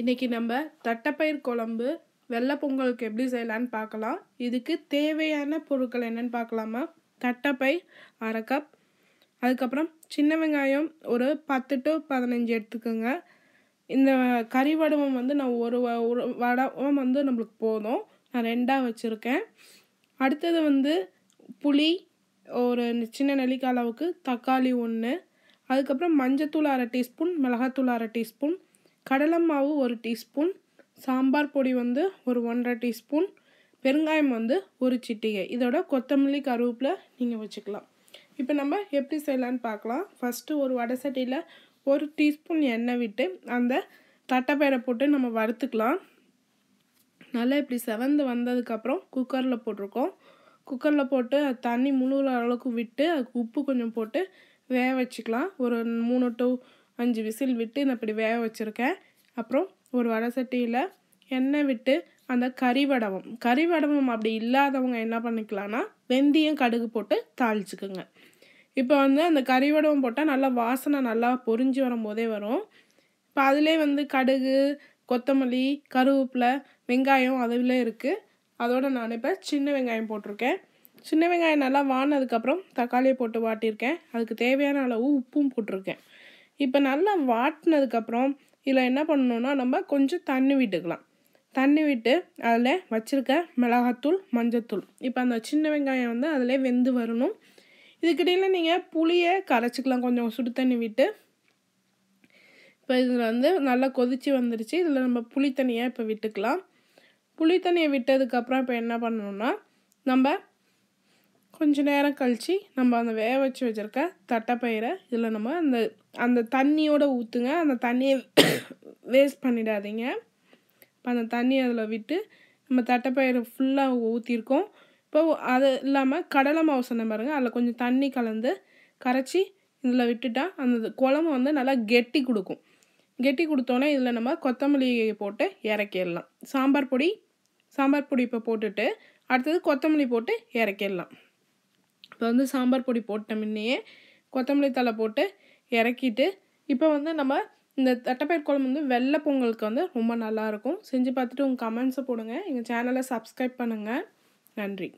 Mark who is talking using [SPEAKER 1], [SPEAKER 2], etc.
[SPEAKER 1] இன்றைக்கி நம்ம தட்டைப்பயிர் குழம்பு வெள்ளை பொங்கலுக்கு எப்படி செய்யலான்னு பார்க்கலாம் இதுக்கு தேவையான பொருட்கள் என்னென்னு பார்க்கலாமா தட்டைப்பயிர் அரை கப் அதுக்கப்புறம் சின்ன வெங்காயம் ஒரு பத்து டு பதினஞ்சு எடுத்துக்கோங்க இந்த கறி வடவம் வந்து நான் ஒரு ஒரு வடவம் வந்து நம்மளுக்கு போதும் நான் ரெண்டாக வச்சுருக்கேன் அடுத்தது வந்து புளி ஒரு சின்ன நெல்லிக்காய் அளவுக்கு தக்காளி ஒன்று அதுக்கப்புறம் மஞ்சத்தூள் அரை டீஸ்பூன் மிளகாத்தூள் அரை டீஸ்பூன் கடலை மாவு ஒரு டீஸ்பூன் சாம்பார் பொடி வந்து ஒரு ஒன்றரை டீஸ்பூன் பெருங்காயம் வந்து ஒரு சிட்டிகை இதோட கொத்தமல்லி கருவேப்பில் நீங்கள் வச்சுக்கலாம் இப்போ நம்ம எப்படி செய்யலான்னு பார்க்கலாம் ஃபஸ்ட்டு ஒரு வடை சட்டியில் ஒரு டீஸ்பூன் எண்ணெய் விட்டு அந்த தட்டைப்பயிரை போட்டு நம்ம வறுத்துக்கலாம் நல்லா இப்படி செவந்து வந்ததுக்கப்புறம் குக்கரில் போட்டிருக்கோம் குக்கரில் போட்டு தண்ணி முழுகிற அளவுக்கு விட்டு அதுக்கு உப்பு கொஞ்சம் போட்டு வேக வச்சுக்கலாம் ஒரு மூணு டூ அஞ்சு விசில் விட்டு நான் இப்படி வேக வச்சுருக்கேன் அப்புறம் ஒரு வடை சட்டியில் எண்ணெய் விட்டு அந்த கறிவடவம் கறிவடவம் அப்படி இல்லாதவங்க என்ன பண்ணிக்கலான்னா வெந்தயம் கடுகு போட்டு தாளிச்சுக்குங்க இப்போ வந்து அந்த கறிவடவம் போட்டால் நல்லா வாசனை நல்லா பொறிஞ்சு வரும்போதே வரும் இப்போ அதிலே வந்து கடுகு கொத்தமல்லி கருவேப்பிலை வெங்காயம் அதில் இருக்குது அதோட நான் இப்போ சின்ன வெங்காயம் போட்டிருக்கேன் சின்ன வெங்காயம் நல்லா வானதுக்கப்புறம் தக்காளியை போட்டு வாட்டியிருக்கேன் அதுக்கு தேவையான அளவு உப்பும் போட்டிருக்கேன் இப்போ நல்லா வாட்டினதுக்கப்புறம் இதில் என்ன பண்ணணுன்னா நம்ம கொஞ்சம் தண்ணி விட்டுக்கலாம் தண்ணி விட்டு அதில் வச்சுருக்க மிளகாத்தூள் மஞ்சத்தூள் இப்போ அந்த சின்ன வெங்காயம் வந்து அதில் வெந்து வரணும் இதுக்கிடையில் நீங்கள் புளியை கரைச்சிக்கலாம் கொஞ்சம் சுடு தண்ணி விட்டு இப்போ இதில் வந்து நல்லா கொதித்து வந்துருச்சு இதில் நம்ம புளி தண்ணியை இப்போ விட்டுக்கலாம் புளி தண்ணியை விட்டதுக்கப்புறம் இப்போ என்ன பண்ணணுன்னா நம்ம கொஞ்ச நேரம் கழித்து நம்ம அந்த வேக வச்சு வச்சுருக்க தட்டைப்பயிரை இதில் நம்ம அந்த அந்த தண்ணியோடு ஊற்றுங்க அந்த தண்ணியை வேஸ்ட் பண்ணிடாதீங்க இப்போ அந்த தண்ணியை அதில் விட்டு நம்ம தட்டைப்பயிறு ஃபுல்லாக ஊற்றிருக்கோம் இப்போ அது இல்லாமல் கடலை மாவு பாருங்கள் அதில் கொஞ்சம் தண்ணி கலந்து கரைச்சி இதில் விட்டுட்டால் அந்த குழம்பு வந்து நல்லா கெட்டி கொடுக்கும் கெட்டி கொடுத்தோன்னே இதில் நம்ம கொத்தமல்லியை போட்டு இறக்கிடலாம் சாம்பார் பொடி சாம்பார் பொடி இப்போ போட்டுட்டு அடுத்தது கொத்தமல்லி போட்டு இறக்கிடலாம் இப்போ வந்து சாம்பார் பொடி போட்ட முன்னையே கொத்தமல்லி தலை போட்டு இறக்கிட்டு இப்போ வந்து நம்ம இந்த தட்டைப்பயிர் குழம்பு வந்து வெள்ளை பொங்கலுக்கு வந்து ரொம்ப நல்லாயிருக்கும் செஞ்சு பார்த்துட்டு உங்கள் கமெண்ட்ஸை போடுங்க எங்கள் சேனலை சப்ஸ்கிரைப் பண்ணுங்கள் நன்றி